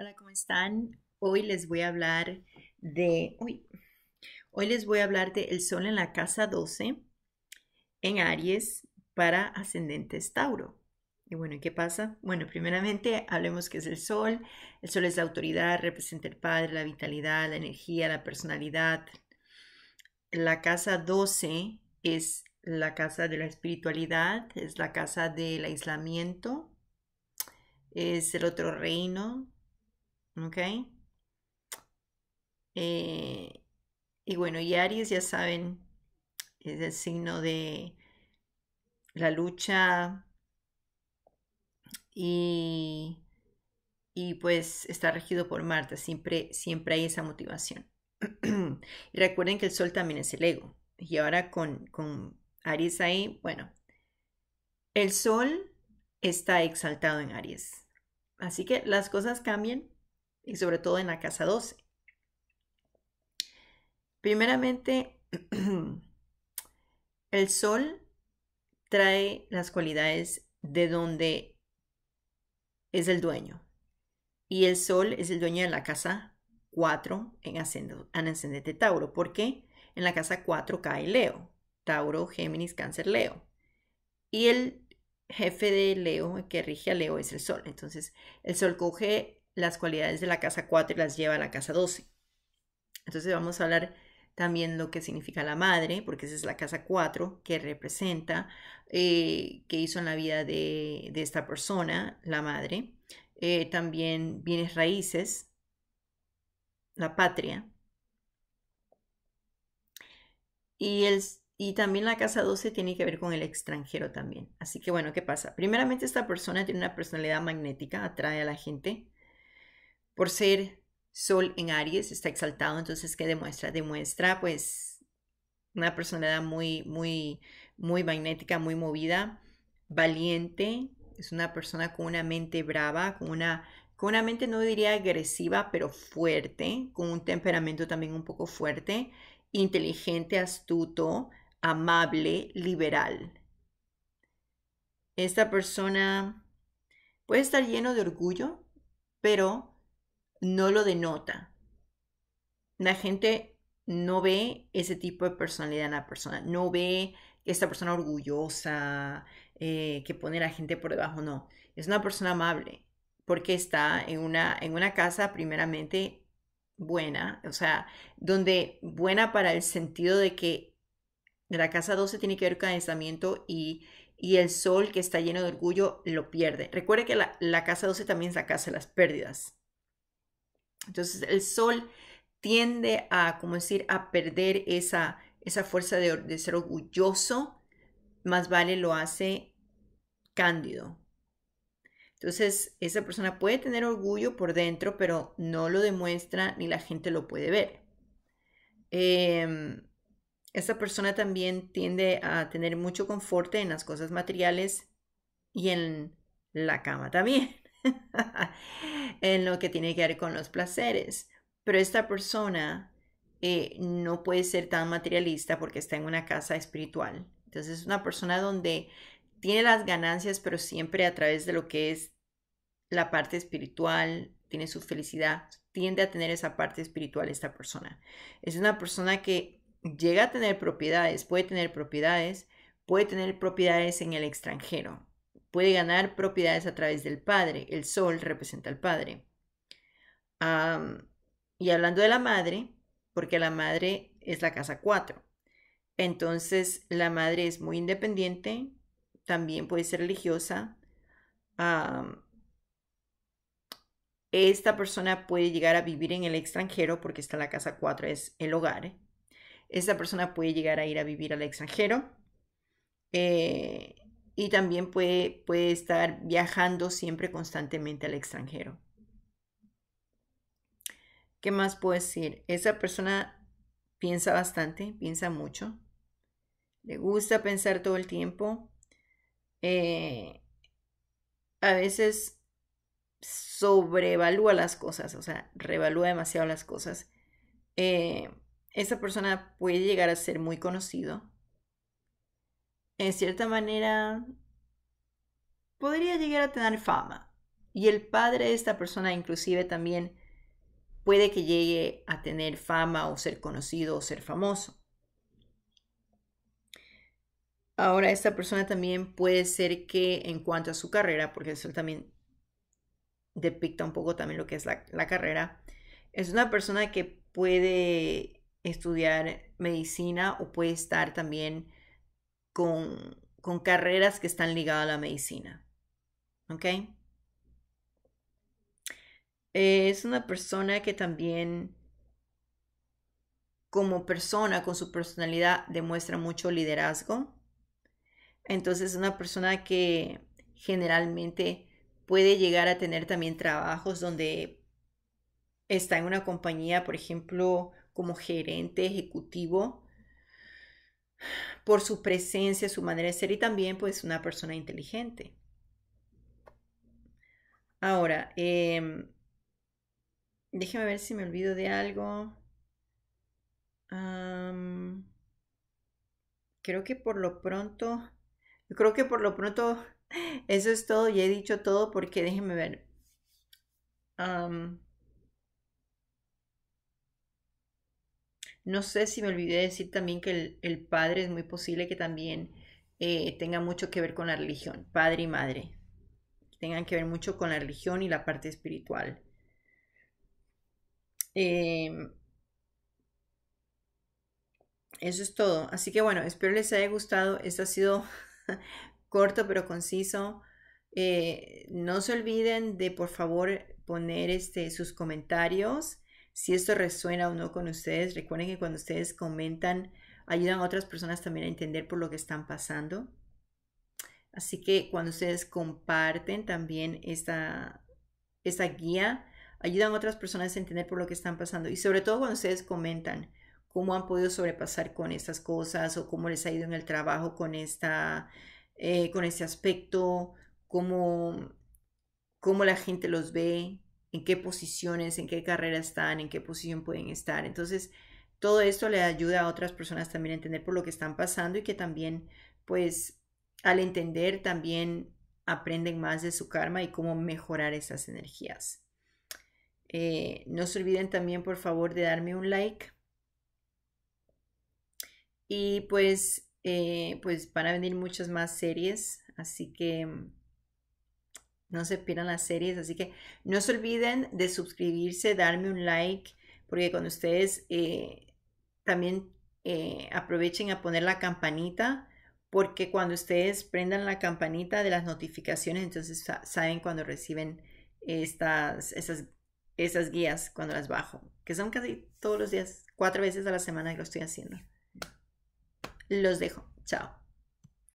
Hola, ¿cómo están? Hoy les voy a hablar de. Uy, hoy les voy a hablar de El Sol en la Casa 12 en Aries para ascendentes Tauro. Y bueno, qué pasa? Bueno, primeramente hablemos que es el Sol. El Sol es la autoridad, representa el Padre, la vitalidad, la energía, la personalidad. La casa 12 es la casa de la espiritualidad, es la casa del aislamiento, es el otro reino, ¿Ok? Eh, y bueno, y Aries, ya saben, es el signo de la lucha y, y pues está regido por Marta, siempre, siempre hay esa motivación. y recuerden que el Sol también es el ego. Y ahora con, con Aries ahí, bueno, el Sol está exaltado en Aries. Así que las cosas cambian y sobre todo en la casa 12. Primeramente, el sol trae las cualidades de donde es el dueño. Y el sol es el dueño de la casa 4 en, ascendente Tauro. porque En la casa 4 cae Leo. Tauro, Géminis, Cáncer, Leo. Y el jefe de Leo, que rige a Leo, es el sol. Entonces, el sol coge las cualidades de la casa 4 y las lleva a la casa 12. Entonces vamos a hablar también lo que significa la madre, porque esa es la casa 4 que representa, eh, que hizo en la vida de, esta persona, la madre. Eh, también bienes raíces, la patria. Y, el, y también la casa 12 tiene que ver con el extranjero también. Así que bueno, ¿qué pasa? Primeramente esta persona tiene una personalidad magnética, atrae a la gente, por ser Sol en Aries, está exaltado, entonces, ¿qué demuestra? Demuestra, pues, una personalidad muy, muy, muy magnética, muy movida, valiente, es una persona con una mente brava, con una, con una mente no diría agresiva, pero fuerte, con un temperamento también un poco fuerte, inteligente, astuto, amable, liberal. Esta persona puede estar lleno de orgullo, pero no lo denota. La gente no ve ese tipo de personalidad en la persona, no ve esta persona orgullosa, eh, que pone a la gente por debajo, no. Es una persona amable, porque está en una, en una casa primeramente buena, o sea, donde buena para el sentido de que la casa 12 tiene que ver con el y, y el sol que está lleno de orgullo lo pierde. Recuerde que la, la casa 12 también es la las pérdidas. Entonces el sol tiende a, como decir, a perder esa, fuerza de, ser orgulloso, más vale lo hace cándido. Entonces esa persona puede tener orgullo por dentro, pero no lo demuestra ni la gente lo puede ver. Em, esa persona también tiende a tener mucho confort en las cosas materiales y en la cama también. en lo que tiene que ver con los placeres. Pero esta persona eh, no puede ser tan materialista porque está en una casa espiritual. Entonces es una persona donde tiene las ganancias, pero siempre a través de lo que es la parte espiritual, tiene su felicidad, tiende a tener esa parte espiritual esta persona. Es una persona que llega a tener propiedades, puede tener propiedades, puede tener propiedades en el extranjero, puede ganar propiedades a través del padre. El sol representa al padre. y hablando de la madre, porque la madre es la casa 4. Entonces la madre es muy independiente, también puede ser religiosa. esta persona puede llegar a vivir en el extranjero porque está la casa 4, es el hogar. Esta persona puede llegar a ir a vivir al extranjero. Eh, y también puede, puede estar viajando siempre constantemente al extranjero. ¿Qué más puedo decir? Esa persona piensa bastante, piensa mucho, le gusta pensar todo el tiempo. Eh, a veces sobrevalúa las cosas, o sea, revalúa demasiado las cosas. Eh, esa persona puede llegar a ser muy conocido, en cierta manera, podría llegar a tener fama. Y el padre de esta persona inclusive también puede que llegue a tener fama o ser conocido o ser famoso. Ahora, esta persona también puede ser que en cuanto a su carrera, porque eso también depicta un poco también lo que es la, la carrera, es una persona que puede estudiar medicina o puede estar también con, carreras que están ligadas a la medicina. ¿Ok? es una persona que también como persona con su personalidad demuestra mucho liderazgo. Entonces es una persona que generalmente puede llegar a tener también trabajos donde está en una compañía, por ejemplo, como gerente ejecutivo por su presencia, su manera de ser y también pues una persona inteligente. Ahora, em, déjeme ver si me olvido de algo. creo que por lo pronto, creo que por lo pronto eso es todo, ya he dicho todo porque déjeme ver. No sé si me olvidé de decir también que el, padre es muy posible que también eh, tenga mucho que ver con la religión, padre y madre, tengan que ver mucho con la religión y la parte espiritual. Em, eso es todo. Así que bueno, espero les haya gustado. Esto ha sido corto pero conciso. Eh, no se olviden de por favor poner este, sus comentarios si esto resuena o no con ustedes. Recuerden que cuando ustedes comentan, ayudan a otras personas también a entender por lo que están pasando. Así que cuando ustedes comparten también esta, esta guía, ayudan a otras personas a entender por lo que están pasando. Y sobre todo cuando ustedes comentan cómo han podido sobrepasar con estas cosas o cómo les ha ido en el trabajo con, esta, eh, con este aspecto, cómo, cómo la gente los ve, en qué posiciones, en qué carrera están, en qué posición pueden estar. Entonces, todo esto le ayuda a otras personas también a entender por lo que están pasando y que también, pues, al entender también aprenden más de su karma y cómo mejorar esas energías. Eh, no se olviden también, por favor, de darme un like. Y pues, eh, pues van a venir muchas más series, así que mm, no se pierdan las series, así que no se olviden de suscribirse, darme un like, porque cuando ustedes eh, también eh, aprovechen a poner la campanita, porque cuando ustedes prendan la campanita de las notificaciones, entonces saben cuando reciben estas, esas, esas guías, cuando las bajo, que son casi todos los días, cuatro veces a la semana que lo estoy haciendo. Los dejo, chao.